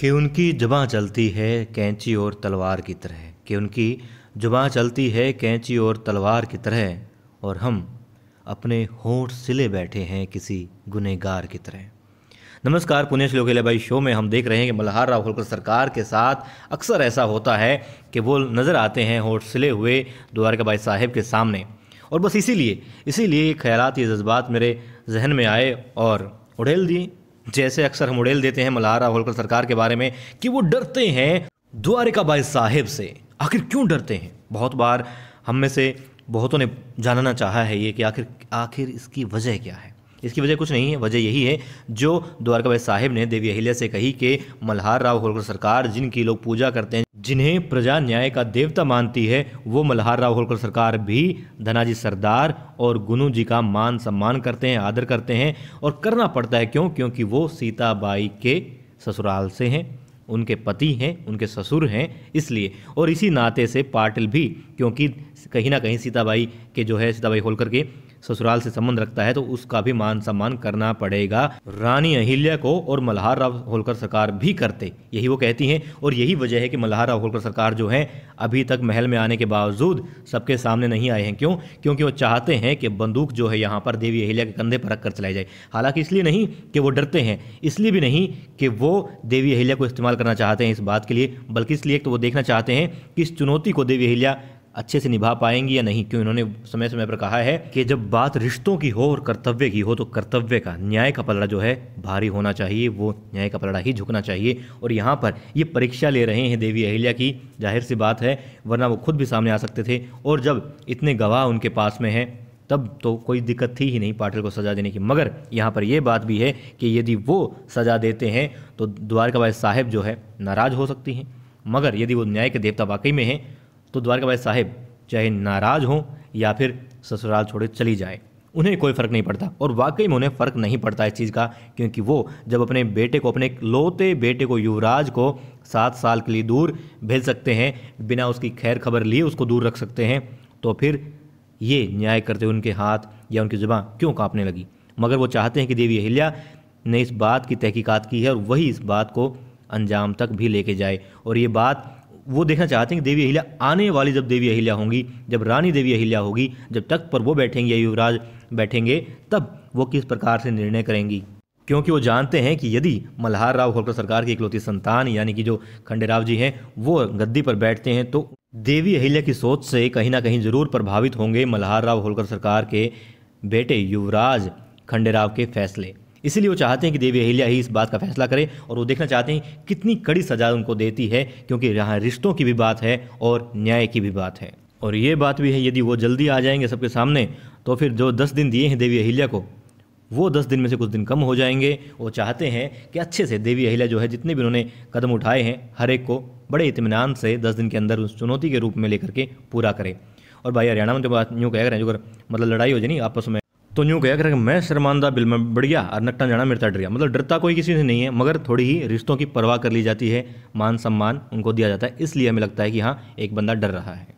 कि उनकी जुबा चलती है कैंची और तलवार की तरह कि उनकी जुबा चलती है कैंची और तलवार की तरह और हम अपने होठ सिले बैठे हैं किसी गुनहगार की तरह नमस्कार पुनेश लोकेला भाई शो में हम देख रहे हैं कि मल्हार राव होलकर सरकार के साथ अक्सर ऐसा होता है कि वो नज़र आते हैं होठ सिले हुए द्वारका भाई साहेब के सामने और बस इसीलिए इसीलिए ख्याल ये जज्बात मेरे जहन में आए और उड़ेल दिए जैसे अक्सर हम उड़ेल देते हैं मल्हारा होलकर सरकार के बारे में कि वो डरते हैं बाई साहिब से आखिर क्यों डरते हैं बहुत बार हम में से बहुतों ने जानना चाहा है ये कि आखिर आखिर इसकी वजह क्या है इसकी वजह कुछ नहीं है वजह यही है जो द्वारका भाई साहिब ने देवी अहिल्या से कही कि मल्हार राव होलकर सरकार जिनकी लोग पूजा करते हैं जिन्हें प्रजा न्याय का देवता मानती है वो मल्हार राव होलकर सरकार भी धनाजी सरदार और गुनू जी का मान सम्मान करते हैं आदर करते हैं और करना पड़ता है क्यों क्योंकि वो सीताबाई के ससुराल से हैं उनके पति हैं उनके ससुर हैं इसलिए और इसी नाते से पाटिल भी क्योंकि कहीं ना कहीं सीताबाई के जो है सीताबाई होलकर के ससुराल से संबंध रखता है तो उसका भी मान सम्मान करना पड़ेगा रानी अहिल्या को और मल्हार राव होलकर सरकार भी करते यही वो कहती हैं और यही वजह है कि मल्हार राव होलकर सरकार जो है अभी तक महल में आने के बावजूद सबके सामने नहीं आए हैं क्यों क्योंकि वो चाहते हैं कि बंदूक जो है यहाँ पर देवी अहिल्या के कंधे पर रखकर चलाई जाए हालांकि इसलिए नहीं कि वो डरते हैं इसलिए भी नहीं कि वो देवी अहिल्या को इस्तेमाल करना चाहते हैं इस बात के लिए बल्कि इसलिए तो वो देखना चाहते हैं कि इस चुनौती को देवी अहिल्या अच्छे से निभा पाएंगी या नहीं क्यों इन्होंने समय समय पर कहा है कि जब बात रिश्तों की हो और कर्तव्य की हो तो कर्तव्य का न्याय का पलड़ा जो है भारी होना चाहिए वो न्याय का पलड़ा ही झुकना चाहिए और यहाँ पर ये परीक्षा ले रहे हैं देवी अहिल्या की जाहिर सी बात है वरना वो खुद भी सामने आ सकते थे और जब इतने गवाह उनके पास में हैं तब तो कोई दिक्कत थी ही नहीं पाटिल को सजा देने की मगर यहाँ पर यह बात भी है कि यदि वो सजा देते हैं तो द्वारकाबाई साहेब जो है नाराज हो सकती हैं मगर यदि वो न्याय के देवता वाकई में हैं तो द्वारका भाई साहेब चाहे नाराज हों या फिर ससुराल छोड़े चली जाए उन्हें कोई फ़र्क नहीं पड़ता और वाकई में उन्हें फ़र्क नहीं पड़ता इस चीज़ का क्योंकि वो जब अपने बेटे को अपने लोते बेटे को युवराज को सात साल के लिए दूर भेज सकते हैं बिना उसकी खैर खबर लिए उसको दूर रख सकते हैं तो फिर ये न्याय करते हुए उनके हाथ या उनकी जुबान क्यों कांपने लगी मगर वो चाहते हैं कि देवी अहिल्या ने इस बात की तहकीकात की है और वही इस बात को अंजाम तक भी लेके जाए और ये बात वो देखना चाहते हैं कि देवी अहिल्या आने वाली जब देवी अहिल्या होंगी जब रानी देवी अहिल्या होगी जब तक पर वो बैठेंगे युवराज बैठेंगे तब वो किस प्रकार से निर्णय करेंगी क्योंकि वो जानते हैं कि यदि मल्हार राव होलकर सरकार की इकलौती संतान यानी कि जो खंडेराव जी हैं वो गद्दी पर बैठते हैं तो देवी अहिल्या की सोच से कहीं ना कहीं जरूर प्रभावित होंगे मल्हार राव होलकर सरकार के बेटे युवराज खंडेराव के फैसले इसीलिए वो चाहते हैं कि देवी अहिल्या ही इस बात का फैसला करे और वो देखना चाहते हैं कितनी कड़ी सजा उनको देती है क्योंकि यहाँ रिश्तों की भी बात है और न्याय की भी बात है और ये बात भी है यदि वो जल्दी आ जाएंगे सबके सामने तो फिर जो दस दिन दिए हैं देवी अहिल्या को वो दस दिन में से कुछ दिन कम हो जाएंगे वो चाहते हैं कि अच्छे से देवी अहिल्या जो है जितने भी उन्होंने कदम उठाए हैं हर एक को बड़े इतमान से दस दिन के अंदर उस चुनौती के रूप में लेकर के पूरा करें और भाई हरियाणा में तो बात यूँ कह रहे हैं जो अगर मतलब लड़ाई हो जाए नहीं आपस में तो न्यू कह कर मैं शर्मांदा बिल में बढ़िया और नकटा जाना डर गया मतलब डरता कोई किसी से नहीं है मगर थोड़ी ही रिश्तों की परवाह कर ली जाती है मान सम्मान उनको दिया जाता है इसलिए हमें लगता है कि हाँ एक बंदा डर रहा है